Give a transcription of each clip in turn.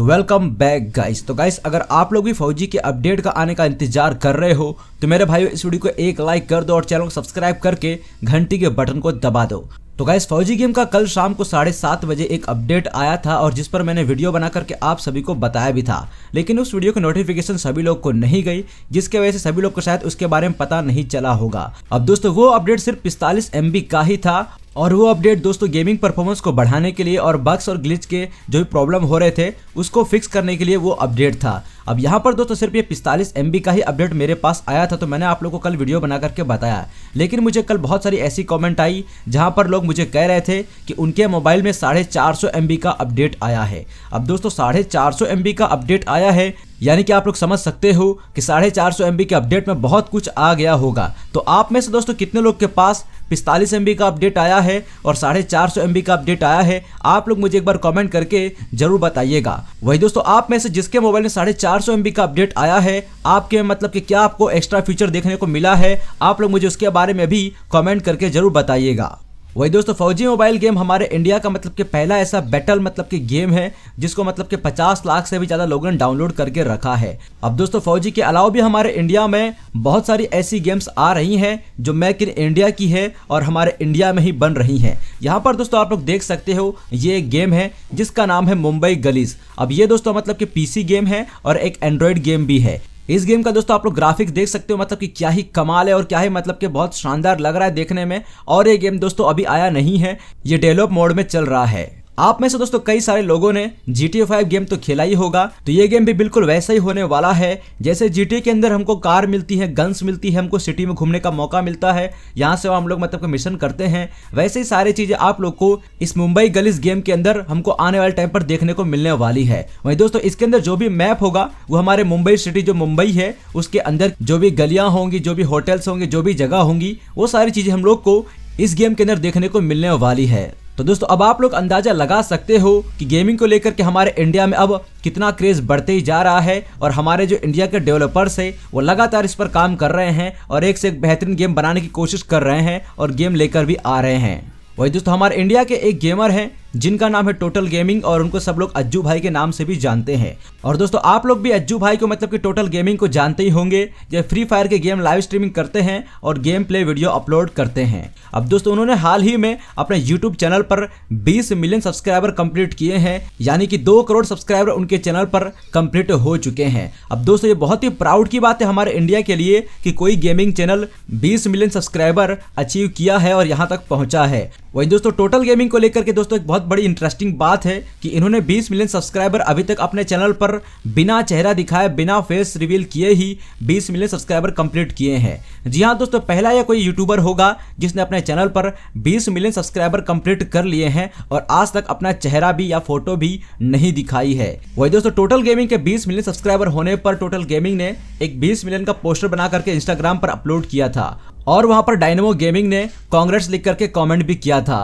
तो welcome back guys तो guys अगर आप लोग भी फौजी के अपडेट का आने का इंतजार कर रहे हो तो मेरे भाई इस वीडियो को एक लाइक कर दो और चैनल को सब्सक्राइब करके घंटी के बटन को दबा दो तो गाइस फौजी गेम का कल शाम को साढ़े सात बजे एक अपडेट आया था और जिस पर मैंने वीडियो बना करके आप सभी को बताया भी था लेकिन उस वीडियो की नोटिफिकेशन सभी लोग को नहीं गई जिसके वजह से सभी लोग को शायद उसके बारे में पता नहीं चला होगा अब दोस्तों वो अपडेट सिर्फ पिस्तालीस एम का ही था और वो अपडेट दोस्तों गेमिंग परफॉर्मेंस को बढ़ाने के लिए और बग्स और ग्लिच के जो भी प्रॉब्लम हो रहे थे उसको फिक्स करने के लिए वो अपडेट था अब यहाँ पर दोस्तों सिर्फ ये पिस्तालीस एम का ही अपडेट मेरे पास आया था तो मैंने आप लोग को कल वीडियो बना करके बताया लेकिन मुझे कल बहुत सारी ऐसी कॉमेंट आई जहाँ पर लोग मुझे कह रहे थे कि उनके मोबाइल में साढ़े चार सौ का अपडेट आया है अब दोस्तों साढ़े चार सौ का अपडेट आया है यानी कि आप लोग समझ सकते हो कि साढ़े चार सौ के अपडेट में बहुत कुछ आ गया होगा तो आप में से दोस्तों कितने लोग के पास पिस्तालीस एम का अपडेट आया है और साढ़े चार सौ का अपडेट आया है आप लोग मुझे एक बार कॉमेंट करके जरूर बताइएगा वही दोस्तों आप में से जिसके मोबाइल में साढ़े चार सौ का अपडेट आया है आपके मतलब कि क्या आपको एक्स्ट्रा फीचर देखने को मिला है आप लोग मुझे उसके बारे में भी कॉमेंट करके जरूर बताइएगा वही दोस्तों फौजी मोबाइल गेम हमारे इंडिया का मतलब कि पहला ऐसा बैटल मतलब कि गेम है जिसको मतलब कि 50 लाख से भी ज़्यादा लोगों ने डाउनलोड करके रखा है अब दोस्तों फौजी के अलावा भी हमारे इंडिया में बहुत सारी ऐसी गेम्स आ रही हैं जो मैक इन इंडिया की है और हमारे इंडिया में ही बन रही हैं यहाँ पर दोस्तों आप लोग देख सकते हो ये एक गेम है जिसका नाम है मुंबई गलीज अब ये दोस्तों मतलब कि पीसी गेम है और एक एंड्रॉयड गेम भी है इस गेम का दोस्तों आप लोग ग्राफिक्स देख सकते हो मतलब कि क्या ही कमाल है और क्या ही मतलब कि बहुत शानदार लग रहा है देखने में और ये गेम दोस्तों अभी आया नहीं है ये डेवलप मोड में चल रहा है आप में से दोस्तों कई सारे लोगों ने जी टी फाइव गेम तो खेला ही होगा तो ये गेम भी बिल्कुल वैसा ही होने वाला है जैसे जी के अंदर हमको कार मिलती है गन्स मिलती है हमको सिटी में घूमने का मौका मिलता है यहाँ से हम लोग मतलब मिशन करते हैं वैसे ही सारी चीजें आप लोग को इस मुंबई गलिस गेम के अंदर हमको आने वाले टाइम पर देखने को मिलने वाली है वही दोस्तों इसके अंदर जो भी मैप होगा वो हमारे मुंबई सिटी जो मुंबई है उसके अंदर जो भी गलियां होंगी जो भी होटल्स होंगे जो भी जगह होंगी वो सारी चीजें हम लोग को इस गेम के अंदर देखने को मिलने वाली है तो दोस्तों अब आप लोग अंदाजा लगा सकते हो कि गेमिंग को लेकर के हमारे इंडिया में अब कितना क्रेज बढ़ते ही जा रहा है और हमारे जो इंडिया के डेवलपर्स है वो लगातार इस पर काम कर रहे हैं और एक से एक बेहतरीन गेम बनाने की कोशिश कर रहे हैं और गेम लेकर भी आ रहे हैं वही दोस्तों हमारे इंडिया के एक गेमर हैं जिनका नाम है टोटल गेमिंग और उनको सब लोग अज्जू भाई के नाम से भी जानते हैं और दोस्तों आप लोग भी अज्जू भाई को मतलब कि टोटल गेमिंग को जानते ही होंगे ये फ्री फायर के गेम लाइव स्ट्रीमिंग करते हैं और गेम प्ले वीडियो अपलोड करते हैं अब दोस्तों उन्होंने हाल ही में अपने यूट्यूब चैनल पर बीस मिलियन सब्सक्राइबर कम्प्लीट किए हैं यानी कि दो करोड़ सब्सक्राइबर उनके चैनल पर कम्प्लीट हो चुके हैं अब दोस्तों ये बहुत ही प्राउड की बात है हमारे इंडिया के लिए कि कोई गेमिंग चैनल बीस मिलियन सब्सक्राइबर अचीव किया है और यहाँ तक पहुंचा है वही दोस्तों टोटल गेमिंग को लेकर के दोस्तों एक बहुत बहुत बड़ी इंटरेस्टिंग बात है कि इन्होंने 20 मिलियन सब्सक्राइबर अभी तक अपने चैनल पर बिना चेहरा दिखाए बिना फेस रिवील किए ही 20 मिलियन सब्सक्राइबर कंप्लीट किए हैं जी हाँ दोस्तों पहला या कोई यूट्यूबर होगा जिसने अपने चैनल पर 20 मिलियन सब्सक्राइबर कंप्लीट कर लिए हैं और आज तक अपना चेहरा भी या फोटो भी नहीं दिखाई है वही दोस्तों टोटल गेमिंग के बीस मिलियन सब्सक्राइबर होने पर टोटल गेमिंग ने एक बीस मिलियन का पोस्टर बना करके इंस्टाग्राम पर अपलोड किया था और वहां पर डायनेमो गेमिंग ने कांग्रेस लिख करके कमेंट भी किया था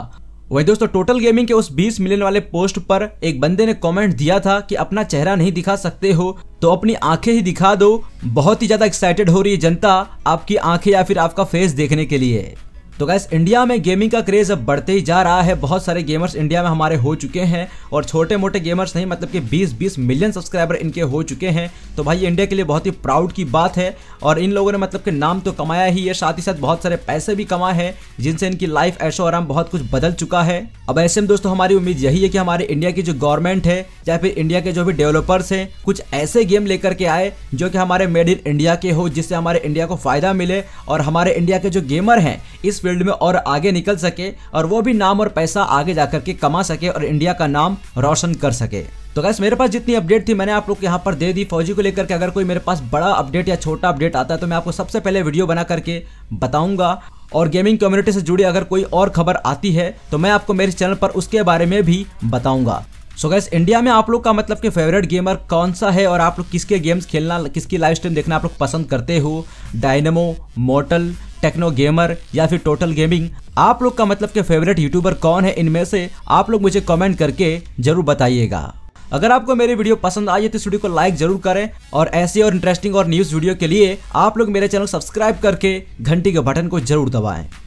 वही दोस्तों टोटल गेमिंग के उस 20 मिलियन वाले पोस्ट पर एक बंदे ने कमेंट दिया था कि अपना चेहरा नहीं दिखा सकते हो तो अपनी आंखें ही दिखा दो बहुत ही ज्यादा एक्साइटेड हो रही है जनता आपकी आंखें या फिर आपका फेस देखने के लिए तो गैस इंडिया में गेमिंग का क्रेज़ अब बढ़ते ही जा रहा है बहुत सारे गेमर्स इंडिया में हमारे हो चुके हैं और छोटे मोटे गेमर्स नहीं मतलब कि 20-20 मिलियन सब्सक्राइबर इनके हो चुके हैं तो भाई इंडिया के लिए बहुत ही प्राउड की बात है और इन लोगों ने मतलब कि नाम तो कमाया ही है साथ ही साथ बहुत सारे पैसे भी कमाए हैं जिनसे इनकी लाइफ ऐशो आराम बहुत कुछ बदल चुका है अब ऐसे में दोस्तों हमारी उम्मीद यही है कि हमारे इंडिया की जो गवर्नमेंट है या फिर इंडिया के जो भी डेवलपर्स हैं कुछ ऐसे गेम लेकर के आए जो कि हमारे मेड इन इंडिया के हो जिससे हमारे इंडिया को फ़ायदा मिले और हमारे इंडिया के जो गेमर हैं इस फील्ड में और आगे निकल सके और वो भी नाम और पैसा आगे जाकर के कमा सके और इंडिया का नाम रोशन कर सके तो गैस मेरे पास जितनी अपडेट थी मैंने आप लोग यहाँ पर दे दी फौजी को लेकर के अगर कोई मेरे पास बड़ा अपडेट या छोटा अपडेट आता है तो मैं आपको सबसे पहले वीडियो बना करके बताऊंगा और गेमिंग कम्युनिटी से जुड़ी अगर कोई और खबर आती है तो मैं आपको मेरे चैनल पर उसके बारे में भी बताऊंगा सो गैस इंडिया में आप लोग का मतलब कि फेवरेट गेमर कौन सा है और आप लोग किसके गेम्स खेलना किसकी लाइव स्ट्रीम देखना आप लोग पसंद करते हो डायनमो मोटल टेक्नो गेमर या फिर टोटल गेमिंग आप लोग का मतलब के फेवरेट यूट्यूबर कौन है इनमें से आप लोग मुझे कमेंट करके जरूर बताइएगा अगर आपको मेरी वीडियो पसंद आई है तो इस वीडियो को लाइक जरूर करें और ऐसे और इंटरेस्टिंग और न्यूज़ वीडियो के लिए आप लोग मेरे चैनल सब्सक्राइब करके घंटी के बटन को जरूर दबाएं